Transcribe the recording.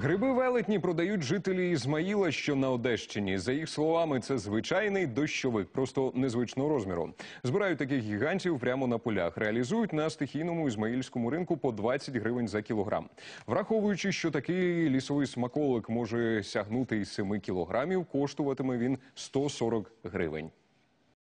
Гриби велетні продають жителі Ізмаїла, що на Одещині. За їх словами, це звичайний дощовик, просто незвичного розміру. Збирають таких гігантів прямо на полях. Реалізують на стихійному ізмаїльському ринку по 20 гривень за кілограм. Враховуючи, що такий лісовий смаколик може сягнути і 7 кілограмів, коштуватиме він 140 гривень.